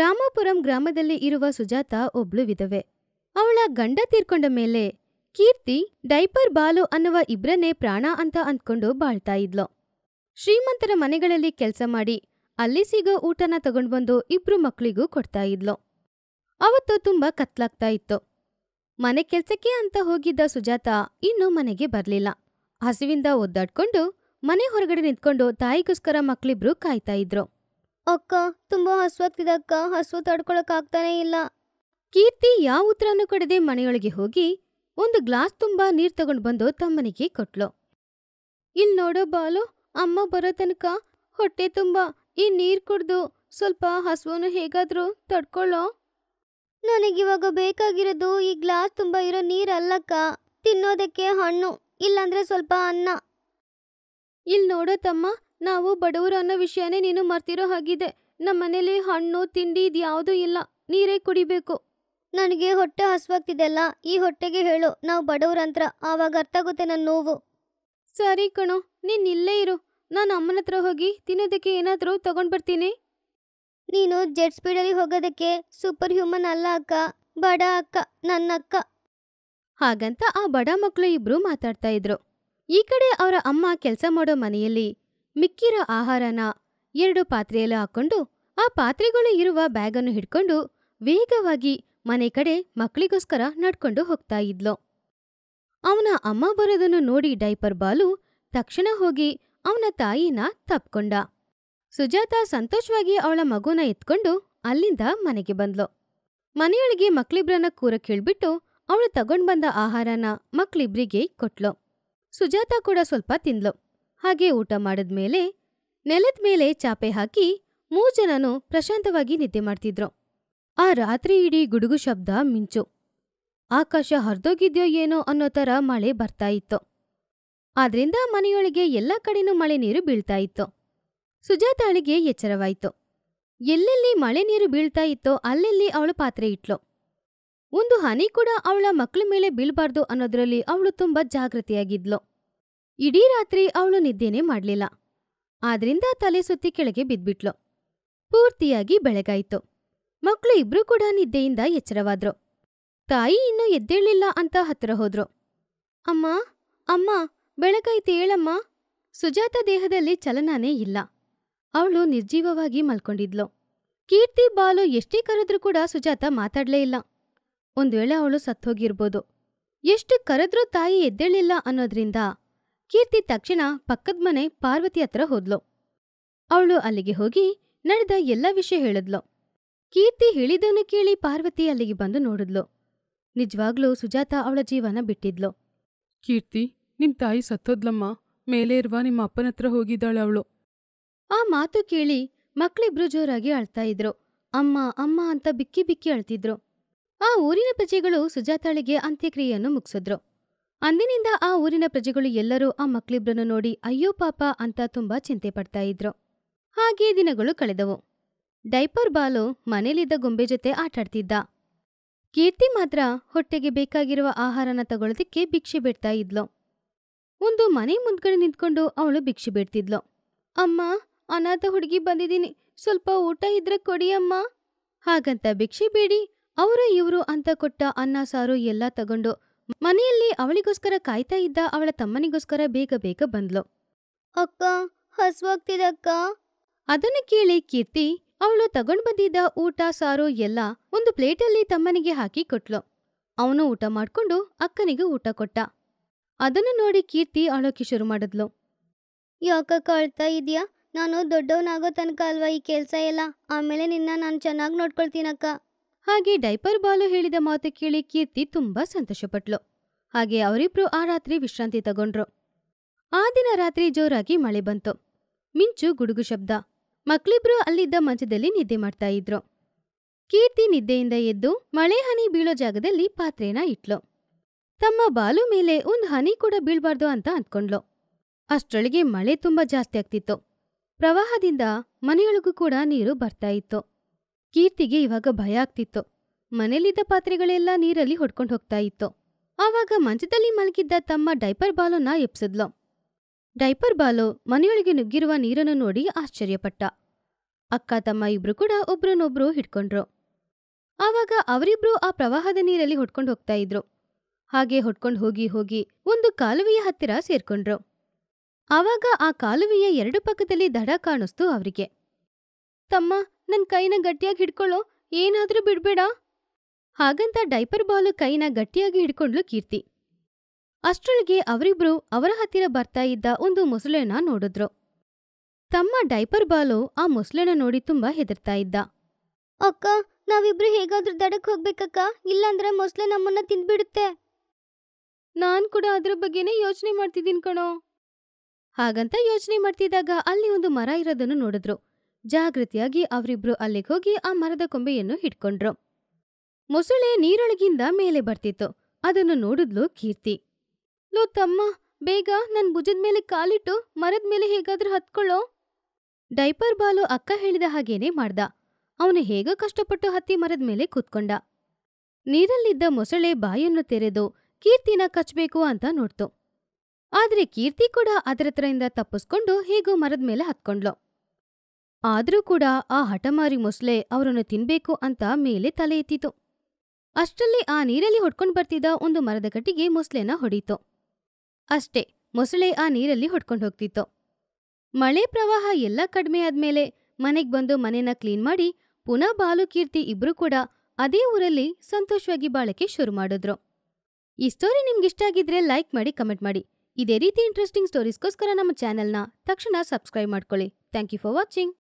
ರಾಮಾಪುರಂ ಗ್ರಾಮದಲ್ಲಿ ಇರುವ ಸುಜಾತ ಒಬ್ಳು ವಿಧವೆ ಅವಳ ಗಂಡ ತೀರ್ಕೊಂಡ ಮೇಲೆ ಕೀರ್ತಿ ಡೈಪರ್ ಬಾಲು ಅನ್ನುವ ಇಬ್ರನ್ನೇ ಪ್ರಾಣ ಅಂತ ಅಂದ್ಕೊಂಡು ಬಾಳ್ತಾ ಇದ್ಲು ಶ್ರೀಮಂತರ ಮನೆಗಳಲ್ಲಿ ಕೆಲಸ ಮಾಡಿ ಅಲ್ಲಿ ಸಿಗೋ ಊಟನ ತಗೊಂಡ್ಬಂದು ಇಬ್ರು ಮಕ್ಕಳಿಗೂ ಕೊಡ್ತಾ ಇದ್ಲು ಅವತ್ತು ತುಂಬಾ ಕತ್ಲಾಗ್ತಾ ಇತ್ತು ಮನೆ ಕೆಲ್ಸಕ್ಕೆ ಅಂತ ಹೋಗಿದ್ದ ಸುಜಾತ ಇನ್ನೂ ಮನೆಗೆ ಬರಲಿಲ್ಲ ಹಸಿವಿಂದ ಒದ್ದಾಡ್ಕೊಂಡು ಮನೆ ಹೊರಗಡೆ ನಿಂತ್ಕೊಂಡು ತಾಯಿಗೋಸ್ಕರ ಮಕ್ಕಳಿಬ್ರು ಕಾಯ್ತಾ ಇದ್ರು ಅಕ್ಕ ತುಂಬ ಹಸ್ವತ್ತಿದಕ್ಕ ತಡ್ಕೊಳಕ್ ಆಗ್ತಾನೆ ಇಲ್ಲ ಕೀರ್ತಿ ಯಾವ ಉತ್ತರನೂ ಕಡದೆ ಮನೆಯೊಳಗೆ ಹೋಗಿ ಒಂದು ಗ್ಲಾಸ್ ತುಂಬಾ ನೀರ್ ತಗೊಂಡು ಬಂದು ತಮ್ಮನಿಗೆ ಕೊಟ್ಲೋ ಇಲ್ ನೋಡೋ ಬಾಲು ಅಮ್ಮ ಬರೋ ತನಕ ಹೊಟ್ಟೆ ತುಂಬಾ ಈ ನೀರ್ ಕುಡ್ದು ಸ್ವಲ್ಪ ಹಸುವನ್ನು ಹೇಗಾದ್ರೂ ತಡ್ಕೊಳ್ಳೋ ನನಗಿವಾಗ ಬೇಕಾಗಿರೋದು ಈ ಗ್ಲಾಸ್ ತುಂಬಾ ಇರೋ ಅಲ್ಲಕ್ಕ ತಿನ್ನೋದಕ್ಕೆ ಹಣ್ಣು ಇಲ್ಲಾಂದ್ರೆ ಸ್ವಲ್ಪ ಅನ್ನ ಇಲ್ ನೋಡೋ ತಮ್ಮ ನಾವು ಬಡವರು ಅನ್ನೋ ವಿಷಯನೇ ನೀನು ಮರ್ತಿರೋ ಹಾಗಿದೆ ನಮ್ಮ ಮನೇಲಿ ಹಣ್ಣು ತಿಂಡಿ ಇದು ಇಲ್ಲ ನೀರೇ ಕುಡಿಬೇಕು ನನಗೆ ಹೊಟ್ಟೆ ಹಸ್ವಾಗ್ತಿದೆಲ್ಲ ಈ ಹೊಟ್ಟೆಗೆ ಹೇಳು ನಾವು ಬಡವ್ರಂತ್ರ ಆವಾಗ ಆಗುತ್ತೆ ನನ್ನ ನೋವು ಸರಿ ಕಣೋ ನೀನು ಇಲ್ಲೇ ಇರು ನಾನು ಅಮ್ಮನ ಹತ್ರ ಹೋಗಿ ತಿನ್ನೋದಕ್ಕೆ ಏನಾದರೂ ತಗೊಂಡು ಬರ್ತೀನಿ ನೀನು ಜೆಟ್ ಸ್ಪೀಡಲ್ಲಿ ಹೋಗೋದಕ್ಕೆ ಸೂಪರ್ ಹ್ಯೂಮನ್ ಅಲ್ಲ ಅಕ್ಕ ಬಡ ಅಕ್ಕ ನನ್ನ ಅಕ್ಕ ಹಾಗಂತ ಆ ಬಡ ಮಕ್ಕಳು ಇಬ್ರು ಮಾತಾಡ್ತಾ ಇದ್ರು ಈ ಕಡೆ ಅವರ ಅಮ್ಮ ಕೆಲಸ ಮಾಡೋ ಮನೆಯಲ್ಲಿ ಮಿಕ್ಕಿರೋ ಆಹಾರನ ಎರಡು ಪಾತ್ರೆಯಲ್ಲಿ ಹಾಕೊಂಡು ಆ ಪಾತ್ರೆಗಳು ಇರುವ ಬ್ಯಾಗನ್ನು ಹಿಡ್ಕೊಂಡು ವೇಗವಾಗಿ ಮನೆ ಕಡೆ ಮಕ್ಕಳಿಗೋಸ್ಕರ ನಡ್ಕೊಂಡು ಹೋಗ್ತಾ ಇದ್ಲು ಅವನ ಅಮ್ಮ ಬರೋದನ್ನು ನೋಡಿ ಡೈಪರ್ ಬಾಲು ತಕ್ಷಣ ಹೋಗಿ ಅವನ ತಾಯಿನ ತಪ್ಕೊಂಡ ಸುಜಾತ ಸಂತೋಷವಾಗಿ ಅವಳ ಮಗುನ ಎತ್ಕೊಂಡು ಅಲ್ಲಿಂದ ಮನೆಗೆ ಬಂದ್ಲು ಮನೆಯೊಳಗೆ ಮಕ್ಕಳಿಬ್ರನ್ನ ಕೂರ ಹೇಳ್ಬಿಟ್ಟು ಅವಳು ತಗೊಂಡ್ಬಂದ ಆಹಾರನ ಮಕ್ಕಳಿಬ್ರಿಗೆ ಕೊಟ್ಲು ಸುಜಾತ ಕೂಡ ಸ್ವಲ್ಪ ತಿಂದ್ಲು ಹಾಗೆ ಊಟ ಮಾಡಿದ ಮೇಲೆ ನೆಲದ ಮೇಲೆ ಚಾಪೆ ಹಾಕಿ ಮೂರು ಜನನು ಪ್ರಶಾಂತವಾಗಿ ನಿದ್ದೆ ಮಾಡ್ತಿದ್ರು ಆ ರಾತ್ರಿ ಇಡೀ ಗುಡುಗು ಶಬ್ದ ಮಿಂಚು ಆಕಾಶ ಹರಿದೋಗಿದ್ಯೋ ಏನೋ ಅನ್ನೋ ಥರ ಮಳೆ ಬರ್ತಾ ಇತ್ತು ಆದ್ರಿಂದ ಮನೆಯೊಳಗೆ ಎಲ್ಲ ಕಡೆನೂ ಮಳೆ ನೀರು ಬೀಳ್ತಾ ಇತ್ತು ಸುಜಾತಾಳಿಗೆ ಎಚ್ಚರವಾಯಿತು ಎಲ್ಲೆಲ್ಲಿ ಮಳೆ ನೀರು ಬೀಳ್ತಾ ಇತ್ತೋ ಅಲ್ಲೆಲ್ಲಿ ಅವಳು ಪಾತ್ರೆ ಇಟ್ಲು ಒಂದು ಹನಿ ಕೂಡ ಅವಳ ಮಕ್ಕಳ ಮೇಲೆ ಬೀಳ್ಬಾರ್ದು ಅನ್ನೋದ್ರಲ್ಲಿ ಅವಳು ತುಂಬಾ ಜಾಗೃತಿಯಾಗಿದ್ಲು ಇಡೀ ರಾತ್ರಿ ಅವಳು ನಿದ್ದೆನೇ ಮಾಡಲಿಲ್ಲ ಆದ್ರಿಂದ ತಲೆ ಸುತ್ತಿ ಕೆಳಗೆ ಬಿದ್ಬಿಟ್ಲು ಪೂರ್ತಿಯಾಗಿ ಬೆಳಗಾಯಿತು ಮಕ್ಕಳು ಇಬ್ರೂ ಕೂಡ ನಿದ್ದೆಯಿಂದ ಎಚ್ಚರವಾದ್ರು ತಾಯಿ ಇನ್ನೂ ಎದ್ದೇಳಿಲ್ಲ ಅಂತ ಹತ್ರ ಹೋದ್ರು ಅಮ್ಮ ಅಮ್ಮ ಬೆಳಗಾಯ್ತು ಹೇಳಮ್ಮ ಸುಜಾತ ದೇಹದಲ್ಲಿ ಚಲನನೇ ಇಲ್ಲ ಅವಳು ನಿರ್ಜೀವವಾಗಿ ಮಲ್ಕೊಂಡಿದ್ಲು ಕೀರ್ತಿ ಬಾಲು ಎಷ್ಟೇ ಕರೆದ್ರೂ ಕೂಡ ಸುಜಾತ ಮಾತಾಡ್ಲೇ ಇಲ್ಲ ಒಂದ್ವೇಳೆ ವೇಳೆ ಅವಳು ಸತ್ತೋಗಿರ್ಬೋದು ಎಷ್ಟು ಕರೆದ್ರೂ ತಾಯಿ ಎದ್ದೇಳಿಲ್ಲ ಅನ್ನೋದ್ರಿಂದ ಕೀರ್ತಿ ತಕ್ಷಣ ಪಕ್ಕದ ಮನೆ ಪಾರ್ವತಿ ಹತ್ರ ಹೋದ್ಲು ಅವಳು ಅಲ್ಲಿಗೆ ಹೋಗಿ ನಡೆದ ಎಲ್ಲ ವಿಷಯ ಹೇಳಿದ್ಲು ಕೀರ್ತಿ ಹೇಳಿದನ್ನು ಕೇಳಿ ಪಾರ್ವತಿ ಅಲ್ಲಿಗೆ ಬಂದು ನೋಡಿದ್ಲು ನಿಜವಾಗ್ಲೂ ಸುಜಾತ ಅವಳ ಜೀವನ ಬಿಟ್ಟಿದ್ಲು ಕೀರ್ತಿ ನಿನ್ ತಾಯಿ ಸತ್ತೋದ್ಲಮ್ಮ ಮೇಲೆ ಇರುವ ನಿಮ್ಮ ಅಪ್ಪನತ್ರ ಹೋಗಿದ್ದಾಳೆ ಅವಳು ಆ ಮಾತು ಕೇಳಿ ಮಕ್ಕಳಿಬ್ರು ಜೋರಾಗಿ ಅಳ್ತಾ ಇದ್ರು ಅಮ್ಮ ಅಮ್ಮ ಅಂತ ಬಿಕ್ಕಿ ಬಿಕ್ಕಿ ಅಳ್ತಿದ್ರು ಆ ಊರಿನ ಪ್ರಜೆಗಳು ಸುಜಾತಾಳಿಗೆ ಅಂತ್ಯಕ್ರಿಯೆಯನ್ನು ಮುಗಿಸಿದ್ರು ಅಂದಿನಿಂದ ಆ ಊರಿನ ಪ್ರಜೆಗಳು ಎಲ್ಲರೂ ಆ ಮಕ್ಕಳಿಬ್ಬರನ್ನು ನೋಡಿ ಅಯ್ಯೋ ಪಾಪ ಅಂತ ತುಂಬಾ ಚಿಂತೆ ಪಡ್ತಾ ಇದ್ರು ಹಾಗೆ ದಿನಗಳು ಕಳೆದವು ಡೈಪರ್ ಬಾಲು ಮನೇಲಿದ್ದ ಗೊಂಬೆ ಜೊತೆ ಆಟಾಡ್ತಿದ್ದ ಕೀರ್ತಿ ಮಾತ್ರ ಹೊಟ್ಟೆಗೆ ಬೇಕಾಗಿರುವ ಆಹಾರನ ತಗೊಳ್ಳೋದಕ್ಕೆ ಭಿಕ್ಷೆ ಬಿಡ್ತಾ ಇದ್ಲು ಒಂದು ಮನೆ ಮುಂದ್ಗಡೆ ನಿಂತ್ಕೊಂಡು ಅವಳು ಭಿಕ್ಷೆ ಬಿಡ್ತಿದ್ಲು ಅಮ್ಮ ಅನಾಥ ಹುಡುಗಿ ಬಂದಿದ್ದೀನಿ ಸ್ವಲ್ಪ ಊಟ ಇದ್ರೆ ಕೊಡಿ ಅಮ್ಮ ಹಾಗಂತ ಭಿಕ್ಷೆ ಬೇಡಿ ಅವರು ಇವರು ಅಂತ ಕೊಟ್ಟ ಅನ್ನ ಸಾರು ಎಲ್ಲ ತಗೊಂಡು ಮನೆಯಲ್ಲಿ ಅವಳಿಗೋಸ್ಕರ ಕಾಯ್ತಾ ಇದ್ದ ಅವಳ ತಮ್ಮನಿಗೋಸ್ಕರ ಬೇಗ ಬೇಗ ಬಂದ್ಲು ಅಕ್ಕ ಹಸ್ವಾಗ್ತಿದಕ್ಕ ಅದನ್ನು ಕೇಳಿ ಕೀರ್ತಿ ಅವಳು ತಗೊಂಡ್ ಬಂದಿದ್ದ ಊಟ ಸಾರು ಎಲ್ಲ ಒಂದು ಪ್ಲೇಟಲ್ಲಿ ತಮ್ಮನಿಗೆ ಹಾಕಿ ಕೊಟ್ಲು ಅವನು ಊಟ ಮಾಡ್ಕೊಂಡು ಅಕ್ಕನಿಗೆ ಊಟ ಕೊಟ್ಟ ಅದನ್ನು ನೋಡಿ ಕೀರ್ತಿ ಅಳೋಕೆ ಶುರು ಮಾಡಿದ್ಲು ಯಾಕಕ್ಕ ಅಳ್ತಾ ಇದೆಯಾ ನಾನು ದೊಡ್ಡವನಾಗೋ ತನಕ ಅಲ್ವಾ ಈ ಕೆಲಸ ಎಲ್ಲ ಆಮೇಲೆ ನಿನ್ನ ನಾನು ಚೆನ್ನಾಗಿ ನೋಡ್ಕೊಳ್ತೀನಕ್ಕ ಹಾಗೆ ಡೈಪರ್ ಬಾಲು ಹೇಳಿದ ಮಾತು ಕೇಳಿ ಕೀರ್ತಿ ತುಂಬಾ ಸಂತೋಷಪಟ್ಲು ಹಾಗೆ ಅವರಿಬ್ರು ಆ ರಾತ್ರಿ ವಿಶ್ರಾಂತಿ ತಗೊಂಡ್ರು ಆ ದಿನ ರಾತ್ರಿ ಜೋರಾಗಿ ಮಳೆ ಬಂತು ಮಿಂಚು ಗುಡುಗು ಶಬ್ದ ಮಕ್ಕಳಿಬ್ರು ಅಲ್ಲಿದ್ದ ಮಂಚದಲ್ಲಿ ನಿದ್ದೆ ಮಾಡ್ತಾ ಇದ್ರು ಕೀರ್ತಿ ನಿದ್ದೆಯಿಂದ ಎದ್ದು ಮಳೆ ಹನಿ ಬೀಳೋ ಜಾಗದಲ್ಲಿ ಪಾತ್ರೆನ ಇಟ್ಲು ತಮ್ಮ ಬಾಲು ಮೇಲೆ ಒಂದು ಹನಿ ಕೂಡ ಬೀಳ್ಬಾರ್ದು ಅಂತ ಅಂದ್ಕೊಂಡ್ಲು ಅಷ್ಟರೊಳಗೆ ಮಳೆ ತುಂಬಾ ಜಾಸ್ತಿ ಆಗ್ತಿತ್ತು ಪ್ರವಾಹದಿಂದ ಮನೆಯೊಳಗೂ ಕೂಡ ನೀರು ಬರ್ತಾ ಇತ್ತು ಕೀರ್ತಿಗೆ ಇವಾಗ ಭಯ ಆಗ್ತಿತ್ತು ಮನೇಲಿದ್ದ ಪಾತ್ರೆಗಳೆಲ್ಲ ನೀರಲ್ಲಿ ಹೊಡ್ಕೊಂಡು ಹೋಗ್ತಾ ಇತ್ತು ಆವಾಗ ಮಂಚದಲ್ಲಿ ಮಲಗಿದ್ದ ತಮ್ಮ ಡೈಪರ್ ಬಾಲೋನ ಎಪ್ಸಿದ್ಲು ಡೈಪರ್ ಬಾಲು ಮನೆಯೊಳಗೆ ನುಗ್ಗಿರುವ ನೀರನ್ನು ನೋಡಿ ಆಶ್ಚರ್ಯಪಟ್ಟ ಅಕ್ಕ ತಮ್ಮ ಇಬ್ರು ಕೂಡ ಒಬ್ರನ್ನೊಬ್ರು ಹಿಡ್ಕೊಂಡ್ರು ಆವಾಗ ಅವರಿಬ್ರು ಆ ಪ್ರವಾಹದ ನೀರಲ್ಲಿ ಹೊಡ್ಕೊಂಡು ಹೋಗ್ತಾ ಇದ್ರು ಹಾಗೆ ಹೊಡ್ಕೊಂಡು ಹೋಗಿ ಹೋಗಿ ಒಂದು ಕಾಲುವೆಯ ಹತ್ತಿರ ಸೇರ್ಕೊಂಡ್ರು ಆವಾಗ ಆ ಕಾಲುವೆಯ ಎರಡು ಪಕ್ಕದಲ್ಲಿ ದಡ ಕಾಣಿಸ್ತು ಅವರಿಗೆ ತಮ್ಮ ನನ್ನ ಕೈನ ಗಟ್ಟಿಯಾಗಿ ಹಿಡ್ಕೊಳ್ಳೋ ಏನಾದರೂ ಬಿಡ್ಬೇಡ ಹಾಗಂತ ಡೈಪರ್ ಬಾಲು ಕೈನ ಗಟ್ಟಿಯಾಗಿ ಹಿಡ್ಕೊಂಡ್ಲು ಕೀರ್ತಿ ಅಷ್ಟರೊಳಗೆ ಅವರಿಬ್ರು ಅವರ ಹತ್ತಿರ ಬರ್ತಾ ಇದ್ದ ಒಂದು ಮೊಸಳೆನ ನೋಡಿದ್ರು ತಮ್ಮ ಡೈಪರ್ ಬಾಲು ಆ ಮೊಸಳೆನ ನೋಡಿ ತುಂಬಾ ಹೆದರ್ತಾ ಇದ್ದ ಅಕ್ಕ ನಾವಿಬ್ರು ಹೇಗಾದ್ರೂ ದಡಕ್ ಹೋಗ್ಬೇಕಕ್ಕ ಇಲ್ಲಾಂದ್ರೆ ಮೊಸಳೆ ನಮ್ಮನ್ನ ತಿಂದ್ಬಿಡುತ್ತೆ ನಾನ್ ಕೂಡ ಅದ್ರ ಬಗ್ಗೆನೇ ಯೋಚನೆ ಮಾಡ್ತಿದ್ದೀನಿ ಕಣೋ ಹಾಗಂತ ಯೋಚನೆ ಮಾಡ್ತಿದ್ದಾಗ ಅಲ್ಲಿ ಒಂದು ಮರ ಇರೋದನ್ನು ನೋಡಿದ್ರು ಜಾಗೃತಿಯಾಗಿ ಅವರಿಬ್ರು ಅಲ್ಲಿಗೆ ಹೋಗಿ ಆ ಮರದ ಕೊಂಬೆಯನ್ನು ಹಿಡ್ಕೊಂಡ್ರು ಮೊಸಳೆ ನೀರೊಳಗಿಂದ ಮೇಲೆ ಬರ್ತಿತ್ತು ಅದನ್ನು ನೋಡಿದ್ಲು ಕೀರ್ತಿ ಲೋ ತಮ್ಮ ಬೇಗ ನನ್ ಭುಜದ ಮೇಲೆ ಕಾಲಿಟ್ಟು ಮರದ ಮೇಲೆ ಹೇಗಾದ್ರೂ ಹತ್ಕೊಳ್ಳೋ ಡೈಪರ್ ಬಾಲು ಅಕ್ಕ ಹೇಳಿದ ಹಾಗೇನೆ ಮಾಡ್ದ ಅವನು ಹೇಗ ಕಷ್ಟಪಟ್ಟು ಹತ್ತಿ ಮರದ ಮೇಲೆ ಕೂತ್ಕೊಂಡ ನೀರಲ್ಲಿದ್ದ ಮೊಸಳೆ ಬಾಯನ್ನು ತೆರೆದು ಕೀರ್ತಿನ ಕಚ್ಚಬೇಕು ಅಂತ ನೋಡ್ತು ಆದ್ರೆ ಕೀರ್ತಿ ಕೂಡ ಅದರತ್ರ ತಪ್ಪಿಸ್ಕೊಂಡು ಹೀಗೂ ಮರದ ಮೇಲೆ ಹತ್ಕೊಂಡ್ಲು ಆದರೂ ಕೂಡ ಆ ಹಠಮಾರಿ ಮೊಸಳೆ ಅವರನ್ನು ತಿನ್ಬೇಕು ಅಂತ ಮೇಲೆ ತಲೆ ಎತ್ತಿತು ಅಷ್ಟರಲ್ಲಿ ಆ ನೀರಲ್ಲಿ ಹೊಡ್ಕೊಂಡು ಬರ್ತಿದ್ದ ಒಂದು ಮರದ ಕಟ್ಟಿಗೆ ಮೊಸಳೆನ ಹೊಡೀತು ಅಷ್ಟೇ ಮೊಸಳೆ ಆ ನೀರಲ್ಲಿ ಹೊಡ್ಕೊಂಡು ಹೋಗ್ತಿತ್ತು ಮಳೆ ಪ್ರವಾಹ ಎಲ್ಲ ಕಡಿಮೆ ಆದ್ಮೇಲೆ ಮನೆಗೆ ಬಂದು ಮನೆನ ಕ್ಲೀನ್ ಮಾಡಿ ಪುನಃ ಬಾಲುಕೀರ್ತಿ ಕೀರ್ತಿ ಇಬ್ರು ಕೂಡ ಅದೇ ಊರಲ್ಲಿ ಸಂತೋಷವಾಗಿ ಬಾಳಕೆ ಶುರು ಮಾಡಿದ್ರು ಈ ಸ್ಟೋರಿ ನಿಮ್ಗಿಷ್ಟ ಆಗಿದ್ರೆ ಲೈಕ್ ಮಾಡಿ ಕಮೆಂಟ್ ಮಾಡಿ ಇದೇ ರೀತಿ ಇಂಟ್ರೆಸ್ಟಿಂಗ್ ಸ್ಟೋರೀಸ್ಗೋಸ್ಕರ ನಮ್ಮ ಚಾನೆಲ್ನ ತಕ್ಷಣ ಸಬ್ಸ್ಕ್ರೈಬ್ ಮಾಡ್ಕೊಳ್ಳಿ ಥ್ಯಾಂಕ್ ಯು ಫಾರ್ ವಾಚಿಂಗ್